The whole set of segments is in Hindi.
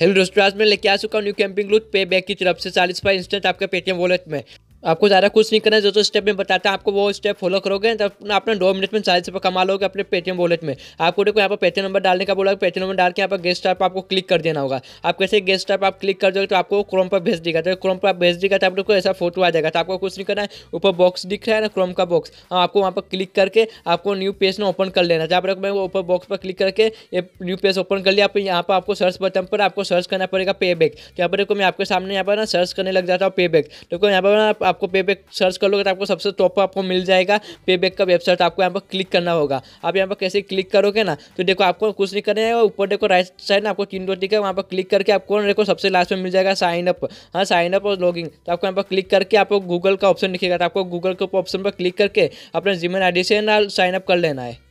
हेलो दोस्तों आज मैं लेके आ चुका हूँ न्यू कैंपिंग लूथ पे बैक की तरफ से चालीस पर इंस्टेंट आपके पेटीएम वॉलेट में आपको ज़्यादा कुछ नहीं करना है जो जो स्टेप में बताता हूँ आपको वो स्टेप फॉलो करोगे तो अपने दो मिनट में चालीस रुपये कमा लोगे अपने पेटीएम वॉलेट में आपको देखो यहाँ पर पेटीएम नंबर डालने का बोला पेटीएम नंबर डाल के यहाँ पर गेस्ट ऐप आपको क्लिक कर देना होगा आप कैसे गेस्ट ऐप आप क्लिक कर दोगे तो आपको क्रोम पर भेज देगा तो क्रोम पर आप भेज देगा तो लोग ऐसा फोटो आ जाएगा तो आपको कुछ नहीं करना है ऊपर बॉक्स दिख रहा है ना क्रोम का बॉक्स हाँ आपको वहाँ पर क्लिक करके आपको न्यू पेज में ओपन कर लेना जहाँ पर मैं ऊपर बॉक्स पर क्लिक करके ये न्यू पेज ओपन कर लिया आप यहाँ पर आपको सर्च बटन पर आपको सर्च करना पड़ेगा पे बैक तो यहाँ पर देखो मैं आपके सामने यहाँ पर ना सर्च करने लग जाता हूँ पे बैक देखो यहाँ पर आपको पे बैक सर्च कर लोगे तो आपको सबसे टॉप पर आपको मिल जाएगा पे बैक का वेबसाइट आपको यहाँ पर क्लिक करना होगा आप यहाँ पर कैसे क्लिक करोगे ना तो देखो आपको कुछ नहीं करना है ऊपर देखो राइट साइड ना आपको तीन रोटी का वहाँ पर क्लिक करके आपको देखो सबसे लास्ट में मिल जाएगा साइन अप हाँ साइन अप और लॉगिंग तो आपको यहाँ पर क्लिक करके आपको गूगल का ऑप्शन दिखेगा तो आपको गूगल के ऑप्शन पर क्लिक करके अपने जीमेल आई डी से ना साइन अप कर लेना है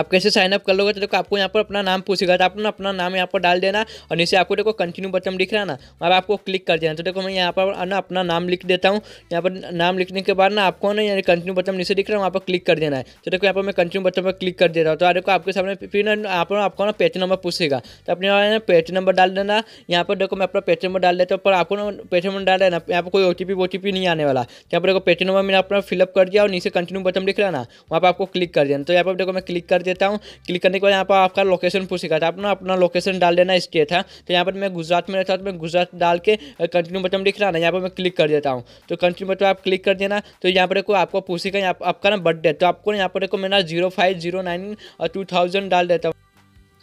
आप कैसे साइनअप कर लोगे तो देखो आपको यहाँ पर अपना नाम पूछेगा तो ना अपना नाम यहाँ पर डाल देना और नीचे आपको देखो कंटिन्यू बटन दिख रहा है ना वहाँ पर आपको क्लिक कर देना तो देखो मैं यहाँ पर ना अपना नाम लिख देता हूँ यहाँ पर नाम लिखने के बाद ना आपको ना यानी कंटिन्यू बटन नीचे दिख रहा है वहाँ पर क्लिक कर देना है तो देखो यहाँ पर मैं कंटिन्यू बटन पर क्लिक कर दे रहा हूँ तो देखो आपके सामने फिर ना आपको ना पेज नंबर पूछेगा तो अपने पेज नंबर डाल देना यहाँ पर देखो मैं अपना पेज नंबर डाल देता हूँ पर आपको ना पेज नंबर डाल देना यहाँ पर कोई ओ टी पी नहीं आने वाला यहाँ पर देखो पेज नंबर मैंने अपना फिलअप कर दिया और नीचे कंटिन्यू बटन दिख रहा है ना वहाँ पर आपको क्लिक कर देना तो यहाँ पर देखो मैं क्लिक कर देता हूँ क्लिक करने के बाद यहाँ पर आपका लोकेशन पूछेगा था अपना अपना लोकेशन डाल देना स्टेट है तो यहाँ पर मैं गुजरात में रहता हूँ तो मैं गुजरात डाल के कंटिन्यू बटन लिख रहा ना यहाँ पर मैं क्लिक कर देता हूँ तो कंटिन्यू बटन आप क्लिक कर देना तो यहाँ पर देखो आपको पूछेगा यहाँ आपका ना बर्थडे तो आपको यहाँ पर देखो मेरा zero five zero nine two thousand डाल देता हूँ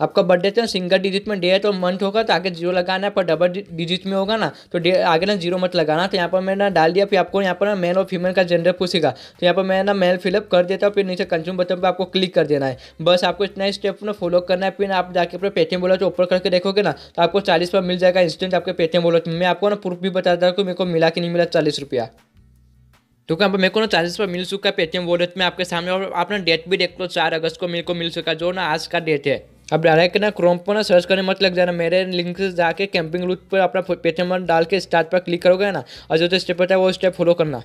आपका बर्थडे तो सिंगल डिजिट में डे है तो मंथ होगा तो आगे जीरो लगाना है पर डबल डिजिट में होगा ना तो डे आगे ना जीरो मत लगाना तो यहाँ पर मैंने डाल दिया फिर आपको यहाँ पर ना मेल और फीमेल का जेंडर पूछेगा तो यहाँ पर मैं ना मेल फिलअप कर देता हूँ फिर नीचे कंज्यूम बटन पर आपको क्लिक कर देना है बस आपको इतना ही स्टेप ना फॉलो करना है फिर आप जाकर अपने पेटीएम बोला तो ऊपर करके देखोगे ना तो आपको चालीस मिल जाएगा इंस्टेंट आपके पेटीएम बोला मैं आपको ना प्रूफ भी बताता हूँ मेरे को मिला कि नहीं मिला चालीस रुपया तो यहाँ पर मेरे को ना चालीस पर मिल चुका है पेटीएम वॉलेट में आपके सामने और आप ना डेट भी देख लो चार अगस्त को मेरे को मिल चुका जो ना आज का डेट है आप डायरेक्ट ना क्रोम पर ना सर्च करने मत लग जाना मेरे लिंक से जाके कैंपिंग रूट पर अपना पेटीएम डाल के स्टार्ट पर क्लिक करोगे ना और जो जो स्टेप होता है वो स्टेप फॉलो करना